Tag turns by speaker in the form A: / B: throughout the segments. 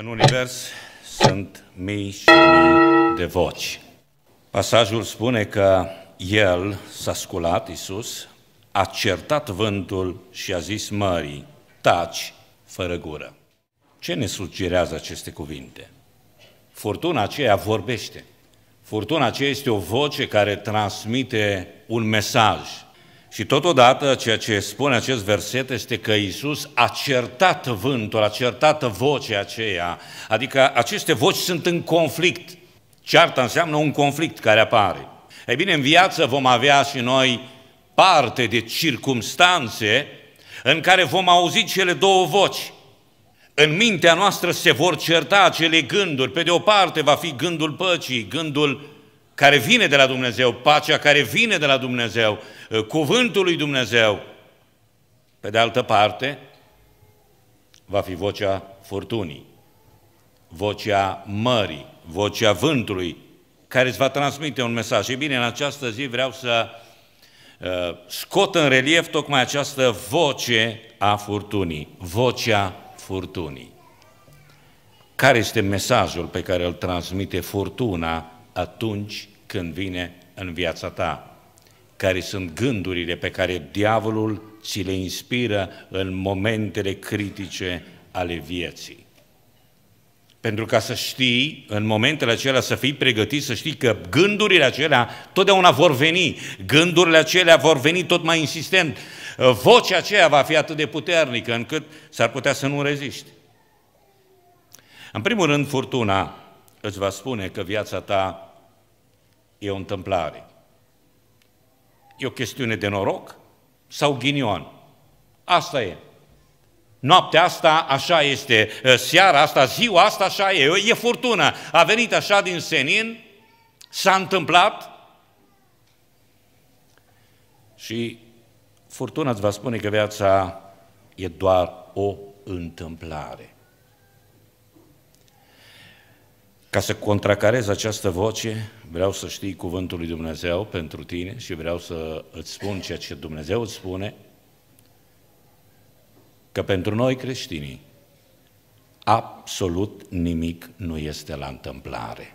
A: În univers sunt mii și mii de voci. Pasajul spune că el s-a sculat, Iisus, a certat vântul și a zis mării, taci, fără gură. Ce ne sugerează aceste cuvinte? Furtuna aceea vorbește. Furtuna aceea este o voce care transmite un mesaj – și totodată ceea ce spune acest verset este că Iisus a certat vântul, a certat vocea aceea, adică aceste voci sunt în conflict. Cearta înseamnă un conflict care apare. Ei bine, în viață vom avea și noi parte de circumstanțe în care vom auzi cele două voci. În mintea noastră se vor certa acele gânduri. Pe de o parte va fi gândul păcii, gândul care vine de la Dumnezeu, pacea care vine de la Dumnezeu, uh, cuvântul lui Dumnezeu. Pe de altă parte, va fi vocea furtunii, vocea mării, vocea vântului, care îți va transmite un mesaj. Și bine, în această zi vreau să uh, scot în relief tocmai această voce a furtunii, vocea furtunii. Care este mesajul pe care îl transmite furtuna atunci când vine în viața ta. Care sunt gândurile pe care diavolul ți le inspiră în momentele critice ale vieții. Pentru ca să știi, în momentele acelea, să fii pregătit, să știi că gândurile acelea totdeauna vor veni. Gândurile acelea vor veni tot mai insistent. Vocea aceea va fi atât de puternică încât s-ar putea să nu reziști. În primul rând, furtuna îți va spune că viața ta e o întâmplare. E o chestiune de noroc sau ghinion? Asta e. Noaptea asta așa este, ă, seara asta, ziua asta așa e, e furtună. A venit așa din senin, s-a întâmplat și furtuna îți va spune că viața e doar o întâmplare. Ca să contracarez această voce, vreau să știi cuvântul lui Dumnezeu pentru tine și vreau să îți spun ceea ce Dumnezeu îți spune, că pentru noi creștinii absolut nimic nu este la întâmplare.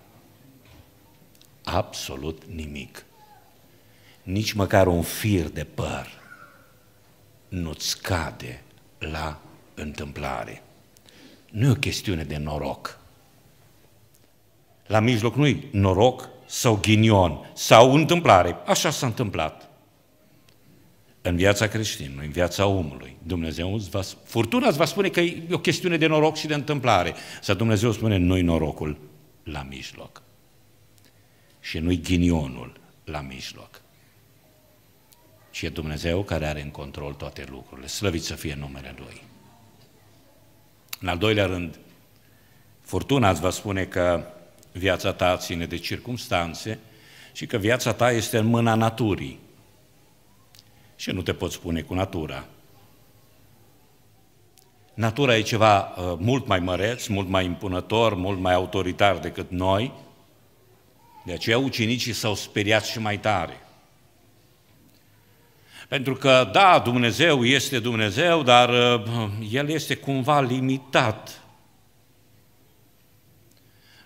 A: Absolut nimic. Nici măcar un fir de păr nu-ți cade la întâmplare. Nu e o chestiune de noroc la mijloc nu-i noroc sau ghinion sau întâmplare. Așa s-a întâmplat. În viața creștinului, în viața omului, Dumnezeu îți va, furtuna îți va spune că e o chestiune de noroc și de întâmplare. Sau Dumnezeu spune, nu-i norocul la mijloc. Și nu-i ghinionul la mijloc. Ci e Dumnezeu care are în control toate lucrurile. Slăvit să fie numele Lui. În al doilea rând, furtuna îți va spune că viața ta ține de circumstanțe și că viața ta este în mâna naturii și nu te poți spune cu natura. Natura e ceva uh, mult mai măreț, mult mai impunător, mult mai autoritar decât noi, de aceea ucenicii s-au speriat și mai tare. Pentru că, da, Dumnezeu este Dumnezeu, dar uh, El este cumva limitat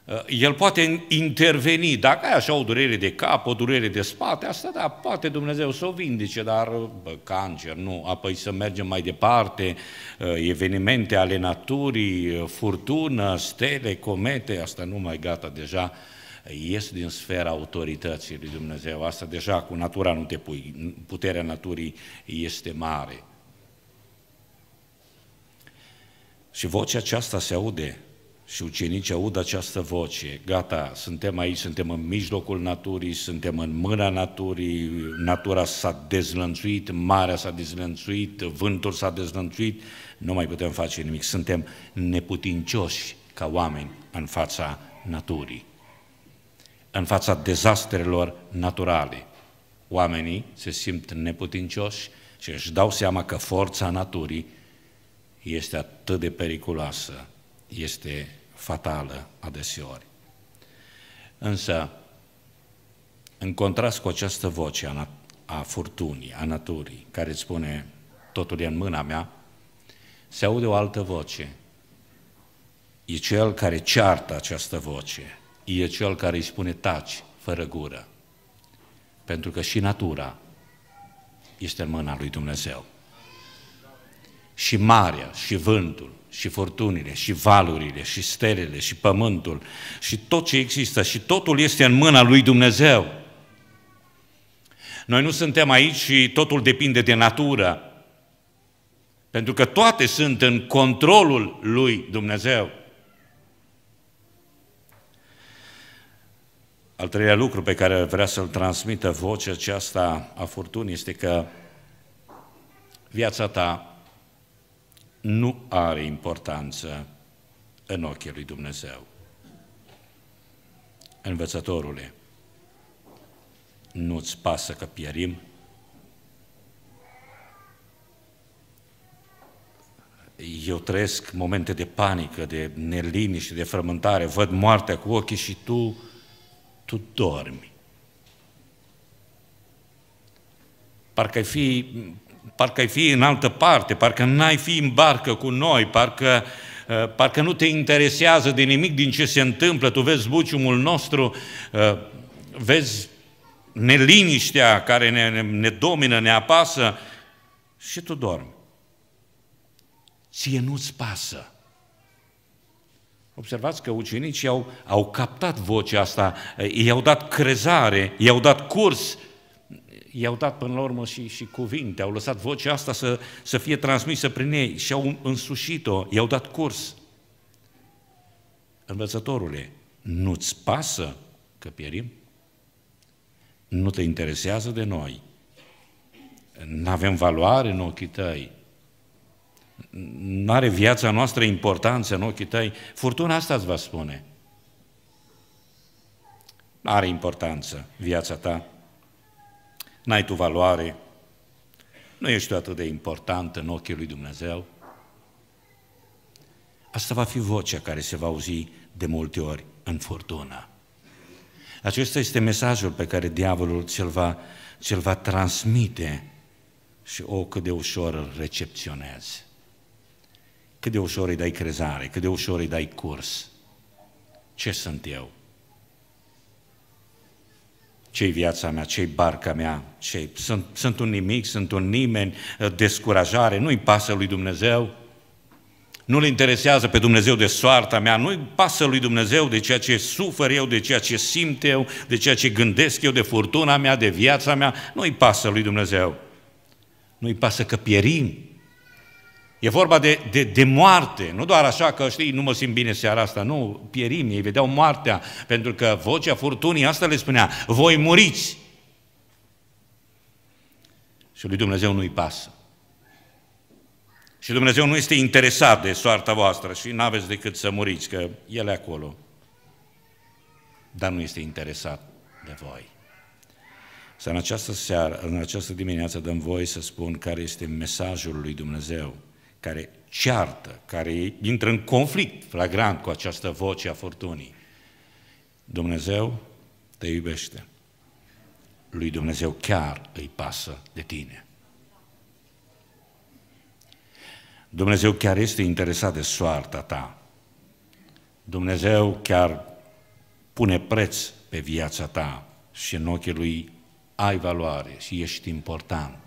A: Eh, el poate interveni, dacă ai așa o durere de cap, o durere de spate, asta da, poate Dumnezeu să o vindece, dar bă, cancer, nu, apoi să mergem mai departe, eh, evenimente ale naturii, eh, furtună, stele, comete, asta nu mai gata, deja ies din sfera autorității lui Dumnezeu, asta deja cu natura nu te pui, puterea naturii este mare. Și vocea aceasta se aude și ucenicii aud această voce, gata, suntem aici, suntem în mijlocul naturii, suntem în mâna naturii, natura s-a dezlănțuit, marea s-a dezlănțuit, vântul s-a dezlănțuit, nu mai putem face nimic, suntem neputincioși ca oameni în fața naturii, în fața dezastrelor naturale. Oamenii se simt neputincioși și își dau seama că forța naturii este atât de periculoasă, este fatală adeseori. Însă, în contrast cu această voce a, a furtunii, a naturii, care spune totul e în mâna mea, se aude o altă voce. E cel care ceartă această voce, e cel care îi spune taci, fără gură, pentru că și natura este în mâna lui Dumnezeu și marea, și vântul, și furtunile, și valurile, și stelele, și pământul, și tot ce există, și totul este în mâna lui Dumnezeu. Noi nu suntem aici și totul depinde de natură, pentru că toate sunt în controlul lui Dumnezeu. Al treilea lucru pe care vrea să-l transmită vocea aceasta a furtunii este că viața ta nu are importanță în ochii lui Dumnezeu. Învățătorule, nu-ți pasă că pierim? Eu trăiesc momente de panică, de neliniște, de frământare, văd moartea cu ochii și tu, tu dormi. Parcă ai fi parcă ai fi în altă parte, parcă n-ai fi în barcă cu noi, parcă, uh, parcă nu te interesează de nimic din ce se întâmplă, tu vezi buciumul nostru, uh, vezi neliniștea care ne, ne, ne domină, ne apasă și tu dormi. Ție nu-ți pasă. Observați că ucenicii au, au captat vocea asta, i-au dat crezare, i-au dat curs i-au dat până la urmă și, și cuvinte, au lăsat vocea asta să, să fie transmisă prin ei și au însușit-o, i-au dat curs. Învățătorule, nu-ți pasă că pierim? Nu te interesează de noi? Nu avem valoare în ochii tăi? Nu are viața noastră importanță în ochii tăi? Furtuna asta îți va spune. Are importanță viața ta n-ai tu valoare, nu ești tu atât de important în ochii lui Dumnezeu. Asta va fi vocea care se va auzi de multe ori în furtună. Acesta este mesajul pe care diavolul ți-l va, ți-l va transmite și o, oh, cât de ușor îl recepționezi. Cât de ușor îi dai crezare, cât de ușor îi dai curs. Ce sunt eu? cei viața mea, cei barca mea, cei sunt, sunt un nimic, sunt un nimeni, uh, descurajare, nu-i pasă lui Dumnezeu, nu-L interesează pe Dumnezeu de soarta mea, nu-i pasă lui Dumnezeu de ceea ce sufăr eu, de ceea ce simt eu, de ceea ce gândesc eu, de furtuna mea, de viața mea, nu-i pasă lui Dumnezeu. Nu-i pasă că pierim, E vorba de, de, de moarte, nu doar așa că, știi, nu mă simt bine seara asta, nu, pierim, ei vedeau moartea, pentru că vocea furtunii asta le spunea, voi muriți. Și lui Dumnezeu nu-i pasă. Și Dumnezeu nu este interesat de soarta voastră și nu aveți decât să muriți, că El e acolo. Dar nu este interesat de voi. Să în această seară, în această dimineață dăm voi să spun care este mesajul lui Dumnezeu care ceartă, care intră în conflict flagrant cu această voce a furtunii. Dumnezeu te iubește. Lui Dumnezeu chiar îi pasă de tine. Dumnezeu chiar este interesat de soarta ta. Dumnezeu chiar pune preț pe viața ta și în ochii lui ai valoare și ești important.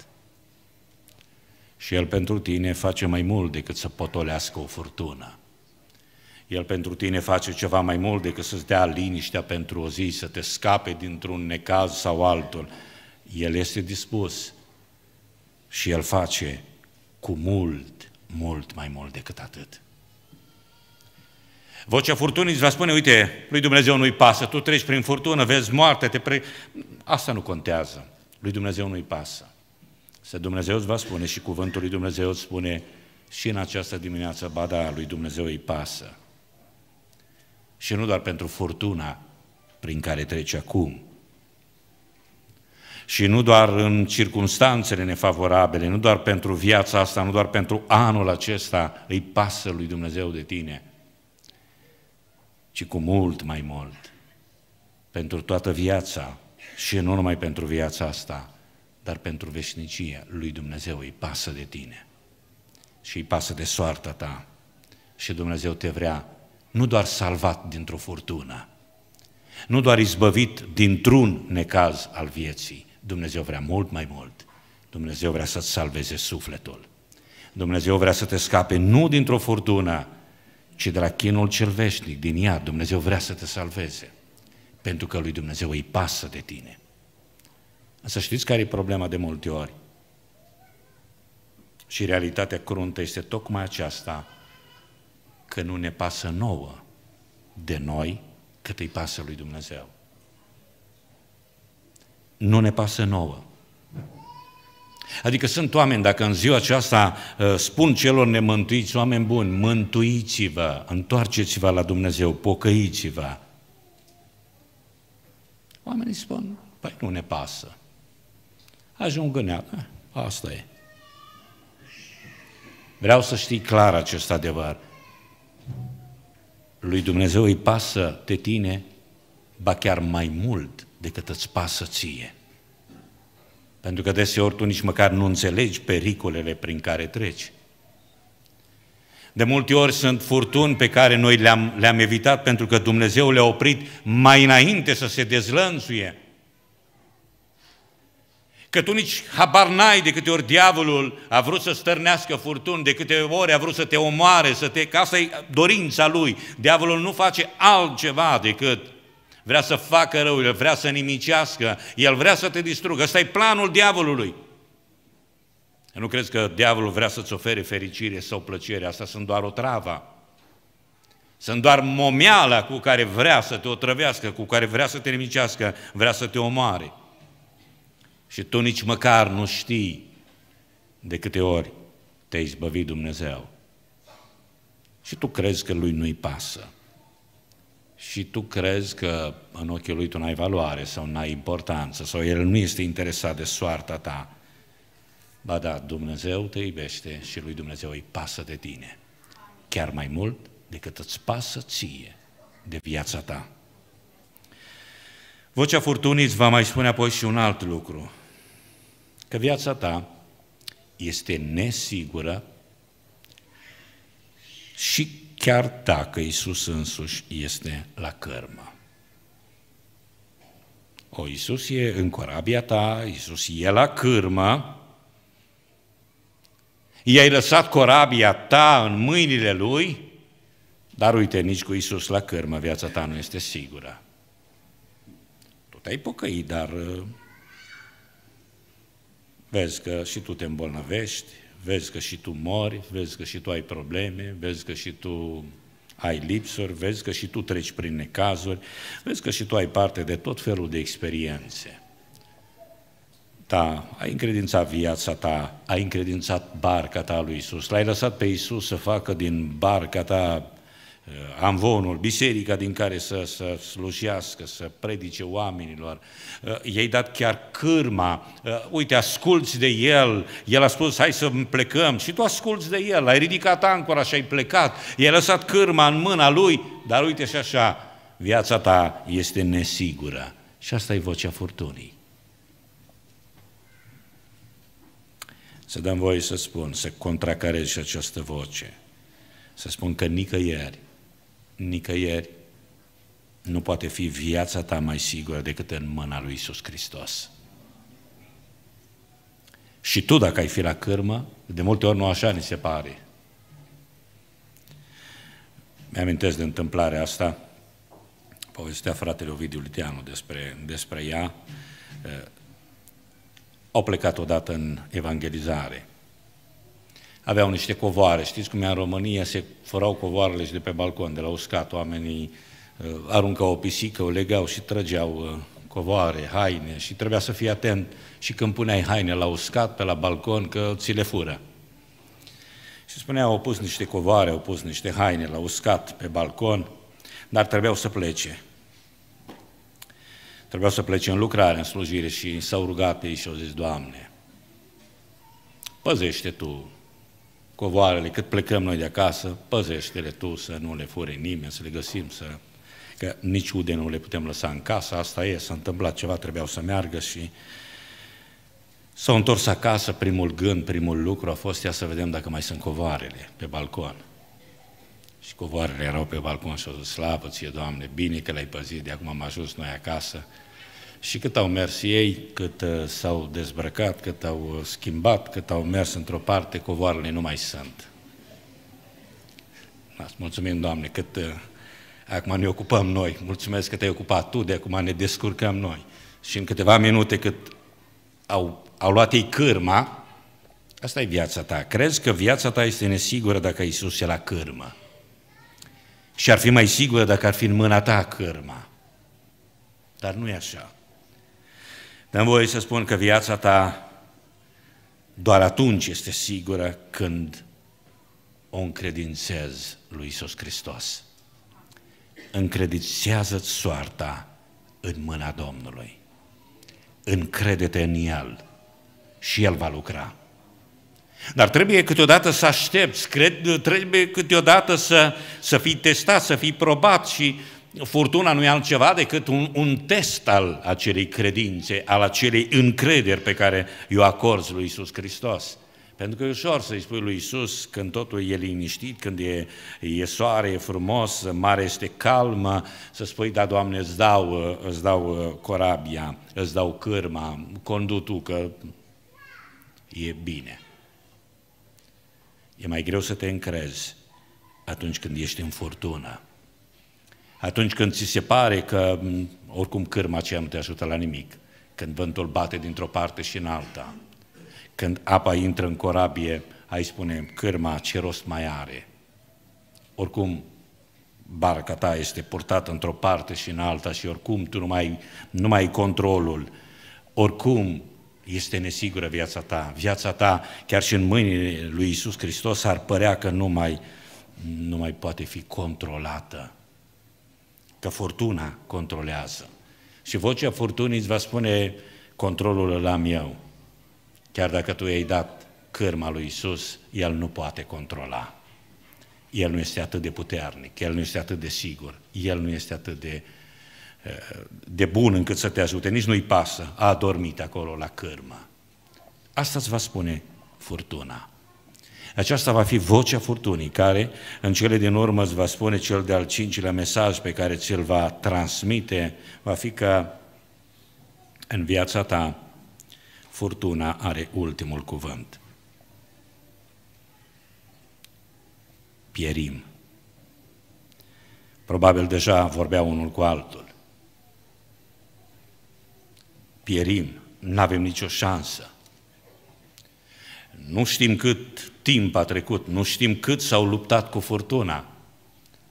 A: Și El pentru tine face mai mult decât să potolească o furtună. El pentru tine face ceva mai mult decât să-ți dea liniștea pentru o zi, să te scape dintr-un necaz sau altul. El este dispus și El face cu mult, mult mai mult decât atât. Vocea furtunii îți va spune, uite, lui Dumnezeu nu-i pasă, tu treci prin furtună, vezi moarte, te pre... Asta nu contează. Lui Dumnezeu nu-i pasă. Să Dumnezeu îți va spune și cuvântul lui Dumnezeu îți spune și în această dimineață, bada lui Dumnezeu îi pasă. Și nu doar pentru furtuna prin care trece acum, și nu doar în circunstanțele nefavorabile, nu doar pentru viața asta, nu doar pentru anul acesta, îi pasă lui Dumnezeu de tine, ci cu mult mai mult, pentru toată viața și nu numai pentru viața asta dar pentru veșnicie lui Dumnezeu îi pasă de tine și îi pasă de soarta ta și Dumnezeu te vrea nu doar salvat dintr-o furtună, nu doar izbăvit dintr-un necaz al vieții, Dumnezeu vrea mult mai mult. Dumnezeu vrea să-ți salveze sufletul. Dumnezeu vrea să te scape nu dintr-o furtună, ci de la chinul cel veșnic, din ea. Dumnezeu vrea să te salveze, pentru că lui Dumnezeu îi pasă de tine. Să știți care e problema de multe ori. Și realitatea cruntă este tocmai aceasta, că nu ne pasă nouă de noi cât îi pasă lui Dumnezeu. Nu ne pasă nouă. Adică sunt oameni, dacă în ziua aceasta ă, spun celor nemântuiți, oameni buni, mântuiți-vă, întoarceți-vă la Dumnezeu, pocăiți-vă. Oamenii spun, păi nu ne pasă ajung în ea. Asta e. Vreau să știi clar acest adevăr. Lui Dumnezeu îi pasă de tine, ba chiar mai mult decât îți pasă ție. Pentru că deseori tu nici măcar nu înțelegi pericolele prin care treci. De multe ori sunt furtuni pe care noi le-am, le-am evitat pentru că Dumnezeu le-a oprit mai înainte să se dezlănțuie. Că tu nici habar n-ai de câte ori diavolul a vrut să stârnească furtuni, de câte ori a vrut să te omoare, să te... Că asta e dorința lui. Diavolul nu face altceva decât vrea să facă rău, el vrea să nimicească, el vrea să te distrugă. Ăsta e planul diavolului. Nu crezi că diavolul vrea să-ți ofere fericire sau plăcere, asta sunt doar o travă. Sunt doar momeala cu care vrea să te otrăvească, cu care vrea să te nimicească, vrea să te omoare și tu nici măcar nu știi de câte ori te-ai izbăvit Dumnezeu. Și tu crezi că lui nu-i pasă. Și tu crezi că în ochii lui tu n-ai valoare sau n-ai importanță sau el nu este interesat de soarta ta. Ba da, Dumnezeu te iubește și lui Dumnezeu îi pasă de tine. Chiar mai mult decât îți pasă ție de viața ta. Vocea furtunii îți va mai spune apoi și un alt lucru că viața ta este nesigură și chiar dacă Isus însuși este la cărmă. O, Isus e în corabia ta, Isus e la cârmă, i-ai lăsat corabia ta în mâinile lui, dar uite, nici cu Isus la cârmă viața ta nu este sigură. Tu te-ai pocăit, dar uh, Vezi că și tu te îmbolnăvești, vezi că și tu mori, vezi că și tu ai probleme, vezi că și tu ai lipsuri, vezi că și tu treci prin necazuri, vezi că și tu ai parte de tot felul de experiențe. Da, ai încredințat viața ta, ai încredințat barca ta lui Isus, l-ai lăsat pe Isus să facă din barca ta Eh, amvonul, biserica din care să, să slujească, să predice oamenilor. Eh, i-ai dat chiar cârma, eh, uite, asculți de el, el a spus, hai să plecăm și tu asculți de el, ai ridicat ancora și ai plecat, i-ai lăsat cârma în mâna lui, dar uite și așa, viața ta este nesigură. Și asta e vocea furtunii. Să dăm voie să spun, să contracarez și această voce, să spun că nicăieri nicăieri nu poate fi viața ta mai sigură decât în mâna lui Isus Hristos. Și tu, dacă ai fi la cârmă, de multe ori nu așa ni se pare. Mi-amintesc de întâmplarea asta, povestea fratele Ovidiu Liteanu despre, despre ea. Eh, au plecat odată în evangelizare aveau niște covoare. Știți cum e în România, se furau covoarele și de pe balcon, de la uscat, oamenii uh, aruncau o pisică, o legau și trăgeau uh, covoare, haine și trebuia să fii atent și când puneai haine la uscat, pe la balcon, că ți le fură. Și spunea, au pus niște covoare, au pus niște haine la uscat pe balcon, dar trebuiau să plece. Trebuiau să plece în lucrare, în slujire și s-au rugat ei și au zis, Doamne, păzește Tu covoarele, cât plecăm noi de acasă, păzește-le tu să nu le fure nimeni, să le găsim, să... că nici ude nu le putem lăsa în casă, asta e, s-a întâmplat ceva, trebuiau să meargă și s-au întors acasă, primul gând, primul lucru a fost, ia să vedem dacă mai sunt covoarele pe balcon. Și covoarele erau pe balcon și au zis, slavă ție, Doamne, bine că le-ai păzit, de acum am ajuns noi acasă, și cât au mers ei, cât uh, s-au dezbrăcat, cât au uh, schimbat, cât au mers într-o parte, covoarele nu mai sunt. mulțumim, Doamne, cât uh, acum ne ocupăm noi. Mulțumesc că te-ai ocupat Tu, de acum ne descurcăm noi. Și în câteva minute cât au, au luat ei cârma, asta e viața ta. Crezi că viața ta este nesigură dacă Iisus e la cârmă. Și ar fi mai sigură dacă ar fi în mâna ta cârma. Dar nu e așa. Dar voie să spun că viața ta doar atunci este sigură când o încredințezi lui Iisus Hristos. Încredințează-ți soarta în mâna Domnului. Încrede-te în El și El va lucra. Dar trebuie câteodată să aștepți, cred, trebuie câteodată să, să fii testat, să fii probat și furtuna nu e altceva decât un, un test al acelei credințe, al acelei încrederi pe care i-o acorzi lui Iisus Hristos. Pentru că e ușor să-i spui lui Iisus când totul e liniștit, când e, e soare, e frumos, mare este calmă, să spui, da, Doamne, îți dau, îți dau uh, corabia, îți dau cârma, condu tu că e bine. E mai greu să te încrezi atunci când ești în furtună atunci când ți se pare că oricum cârma aceea nu te ajută la nimic, când vântul bate dintr-o parte și în alta, când apa intră în corabie, ai spune, cârma, ce rost mai are? Oricum, barca ta este purtată într-o parte și în alta și oricum tu nu mai, nu mai ai controlul. Oricum, este nesigură viața ta. Viața ta, chiar și în mâinile lui Isus Hristos, ar părea că nu mai, nu mai poate fi controlată că furtuna controlează. Și vocea furtunii îți va spune controlul la eu. Chiar dacă tu i-ai dat cârma lui Isus, el nu poate controla. El nu este atât de puternic, el nu este atât de sigur, el nu este atât de, eh, de bun încât să te ajute, nici nu-i pasă, a adormit acolo la cârmă. Asta îți va spune furtuna. Aceasta va fi vocea furtunii, care în cele din urmă îți va spune cel de-al cincilea mesaj pe care ți-l va transmite, va fi că în viața ta furtuna are ultimul cuvânt. Pierim. Probabil deja vorbea unul cu altul. Pierim, nu avem nicio șansă. Nu știm cât timp a trecut, nu știm cât s-au luptat cu furtuna.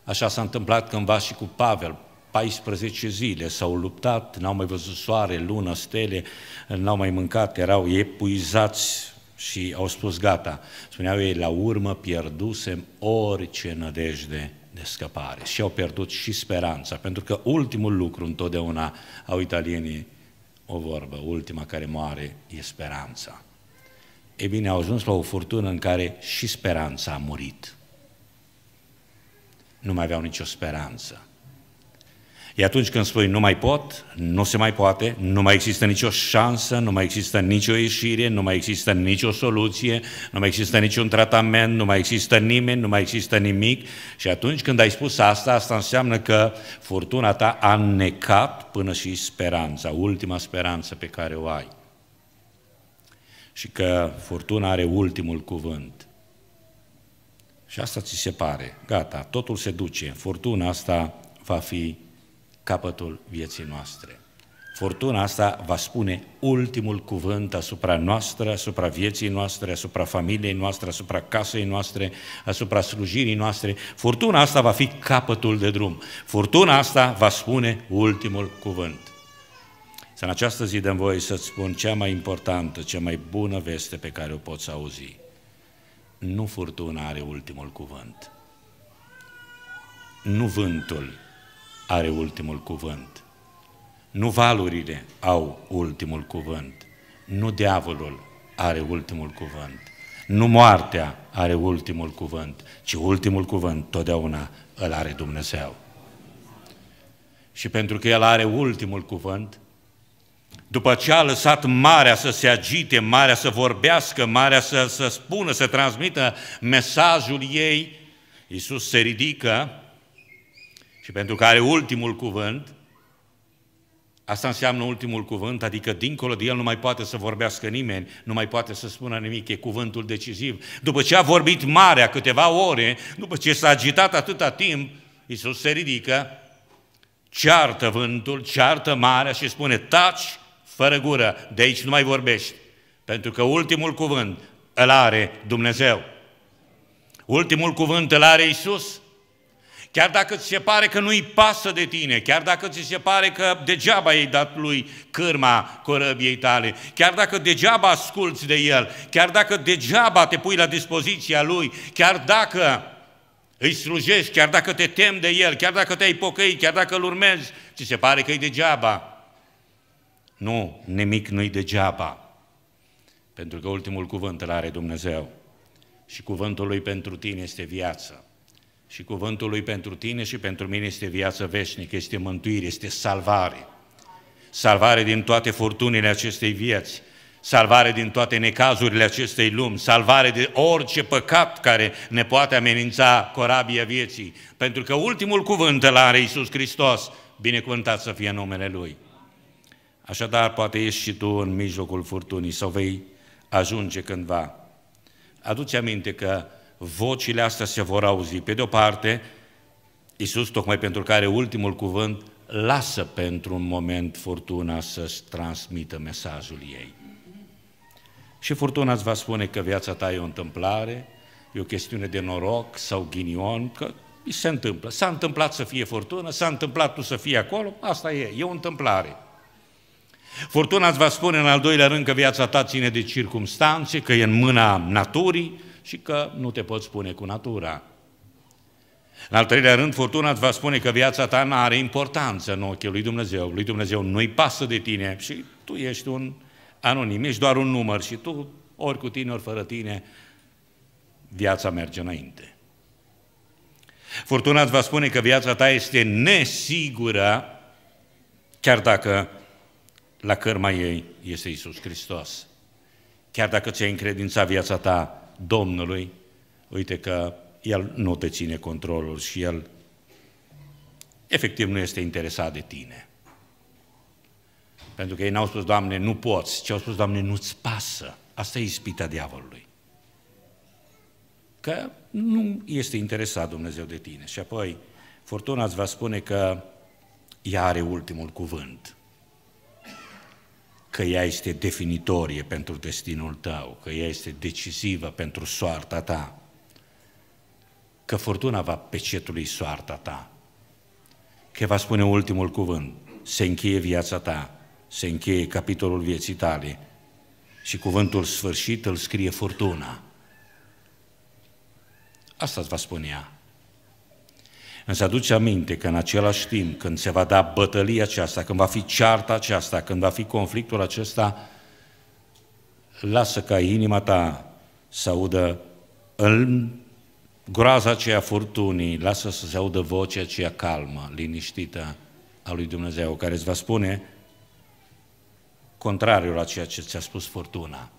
A: Așa s-a întâmplat cândva și cu Pavel, 14 zile s-au luptat, n-au mai văzut soare, lună, stele, n-au mai mâncat, erau epuizați și au spus gata. Spuneau ei, la urmă pierdusem orice nădejde de scăpare și au pierdut și speranța, pentru că ultimul lucru întotdeauna au italienii o vorbă, ultima care moare e speranța. E bine, au ajuns la o furtună în care și speranța a murit. Nu mai aveau nicio speranță. E atunci când spui nu mai pot, nu se mai poate, nu mai există nicio șansă, nu mai există nicio ieșire, nu mai există nicio soluție, nu mai există niciun tratament, nu mai există nimeni, nu mai există nimic. Și atunci când ai spus asta, asta înseamnă că furtuna ta a necat până și speranța, ultima speranță pe care o ai și că furtuna are ultimul cuvânt. Și asta ți se pare. Gata, totul se duce. Furtuna asta va fi capătul vieții noastre. Furtuna asta va spune ultimul cuvânt asupra noastră, asupra vieții noastre, asupra familiei noastre, asupra casei noastre, asupra slujirii noastre. Furtuna asta va fi capătul de drum. Furtuna asta va spune ultimul cuvânt. Să în această zi dăm voie să-ți spun cea mai importantă, cea mai bună veste pe care o poți auzi. Nu furtuna are ultimul cuvânt. Nu vântul are ultimul cuvânt. Nu valurile au ultimul cuvânt. Nu diavolul are ultimul cuvânt. Nu moartea are ultimul cuvânt, ci ultimul cuvânt totdeauna îl are Dumnezeu. Și pentru că El are ultimul cuvânt, după ce a lăsat marea să se agite, marea să vorbească, marea să, să spună, să transmită mesajul ei, Iisus se ridică și pentru că are ultimul cuvânt, asta înseamnă ultimul cuvânt, adică dincolo de el nu mai poate să vorbească nimeni, nu mai poate să spună nimic, e cuvântul decisiv. După ce a vorbit marea câteva ore, după ce s-a agitat atâta timp, Iisus se ridică ceartă vântul, ceartă marea și spune, taci fără gură, de aici nu mai vorbești. Pentru că ultimul cuvânt îl are Dumnezeu. Ultimul cuvânt îl are Isus. Chiar dacă ți se pare că nu-i pasă de tine, chiar dacă ți se pare că degeaba ai dat lui cârma corăbiei tale, chiar dacă degeaba asculți de el, chiar dacă degeaba te pui la dispoziția lui, chiar dacă îi slujești, chiar dacă te tem de el, chiar dacă te-ai pocăit, chiar dacă îl urmezi, ți se pare că e degeaba. Nu, nimic nu-i degeaba. Pentru că ultimul cuvânt îl are Dumnezeu. Și cuvântul lui pentru tine este viață. Și cuvântul lui pentru tine și pentru mine este viață veșnică, este mântuire, este salvare. Salvare din toate furtunile acestei vieți salvare din toate necazurile acestei lumi, salvare de orice păcat care ne poate amenința corabia vieții. Pentru că ultimul cuvânt îl are Iisus Hristos, binecuvântat să fie numele Lui. Așadar, poate ești și tu în mijlocul furtunii sau vei ajunge cândva. Aduți aminte că vocile astea se vor auzi. Pe de o parte, Iisus, tocmai pentru care ultimul cuvânt, lasă pentru un moment furtuna să-și transmită mesajul ei. Și furtuna îți va spune că viața ta e o întâmplare, e o chestiune de noroc sau ghinion, că se întâmplă. S-a întâmplat să fie furtună, s-a întâmplat tu să fii acolo, asta e, e o întâmplare. Furtuna îți va spune în al doilea rând că viața ta ține de circumstanțe, că e în mâna naturii și că nu te poți spune cu natura. În al treilea rând, furtuna îți va spune că viața ta nu are importanță în ochii lui Dumnezeu. Lui Dumnezeu nu-i pasă de tine și tu ești un anonim, ești doar un număr și tu, ori cu tine, ori fără tine, viața merge înainte. Furtuna îți va spune că viața ta este nesigură, chiar dacă la cărma ei este Isus Hristos. Chiar dacă ți-ai încredința viața ta Domnului, uite că El nu te ține controlul și El efectiv nu este interesat de tine. Pentru că ei n-au spus, Doamne, nu poți, ci au spus, Doamne, nu-ți pasă. Asta e ispita diavolului. Că nu este interesat Dumnezeu de tine. Și apoi, Fortuna îți va spune că ea are ultimul cuvânt, că ea este definitorie pentru destinul tău, că ea este decisivă pentru soarta ta, că fortuna va pecetului soarta ta, că va spune ultimul cuvânt, se încheie viața ta, se încheie capitolul vieții tale și cuvântul sfârșit îl scrie furtuna. Asta îți va spune ea. Însă aduce aminte că în același timp, când se va da bătălia aceasta, când va fi cearta aceasta, când va fi conflictul acesta, lasă ca inima ta să audă în groaza aceea furtunii, lasă să se audă vocea aceea calmă, liniștită a lui Dumnezeu, care îți va spune contrariul la ceea ce ți-a spus Fortuna,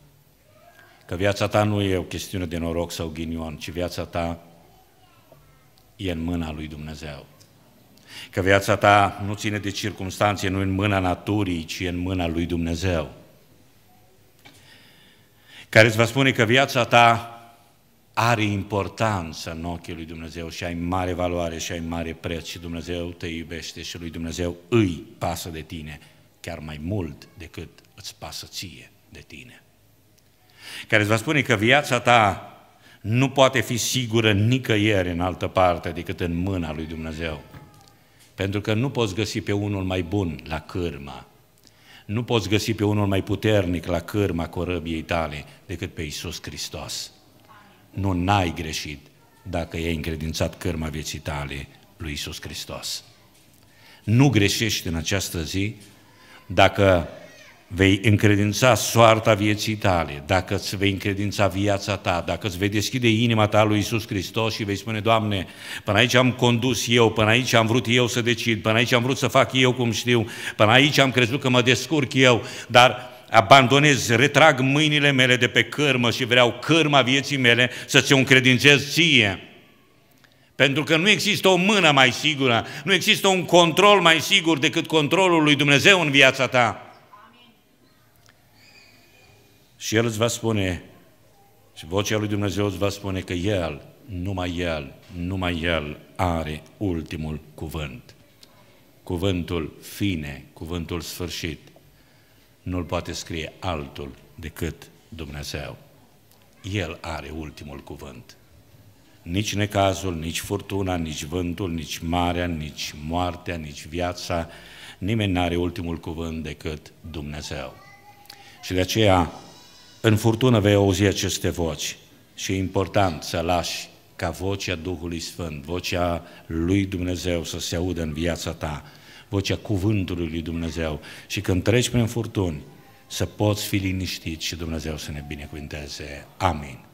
A: Că viața ta nu e o chestiune de noroc sau ghinion, ci viața ta e în mâna lui Dumnezeu. Că viața ta nu ține de circunstanțe, nu în mâna naturii, ci în mâna lui Dumnezeu. Care îți va spune că viața ta are importanță în ochii lui Dumnezeu și ai mare valoare și ai mare preț și Dumnezeu te iubește și lui Dumnezeu îi pasă de tine chiar mai mult decât îți pasă ție de tine. Care îți va spune că viața ta nu poate fi sigură nicăieri în altă parte decât în mâna lui Dumnezeu. Pentru că nu poți găsi pe unul mai bun la cârma. Nu poți găsi pe unul mai puternic la cârma corăbiei tale decât pe Isus Hristos. Nu n-ai greșit dacă ai încredințat cârma vieții tale lui Isus Hristos. Nu greșești în această zi dacă vei încredința soarta vieții tale, dacă îți vei încredința viața ta, dacă îți vei deschide inima ta lui Isus Hristos și vei spune, Doamne, până aici am condus eu, până aici am vrut eu să decid, până aici am vrut să fac eu cum știu, până aici am crezut că mă descurc eu, dar abandonez, retrag mâinile mele de pe cărmă și vreau cărma vieții mele să ți-o încredințez ție. Pentru că nu există o mână mai sigură, nu există un control mai sigur decât controlul lui Dumnezeu în viața ta. Amin. Și El îți va spune, și vocea lui Dumnezeu îți va spune că El, numai El, numai El are ultimul cuvânt. Cuvântul fine, cuvântul sfârșit, nu-l poate scrie altul decât Dumnezeu. El are ultimul cuvânt nici necazul, nici furtuna, nici vântul, nici marea, nici moartea, nici viața, nimeni n-are ultimul cuvânt decât Dumnezeu. Și de aceea, în furtună vei auzi aceste voci și e important să lași ca vocea Duhului Sfânt, vocea lui Dumnezeu să se audă în viața ta, vocea cuvântului lui Dumnezeu și când treci prin furtuni, să poți fi liniștit și Dumnezeu să ne binecuvinteze. Amin.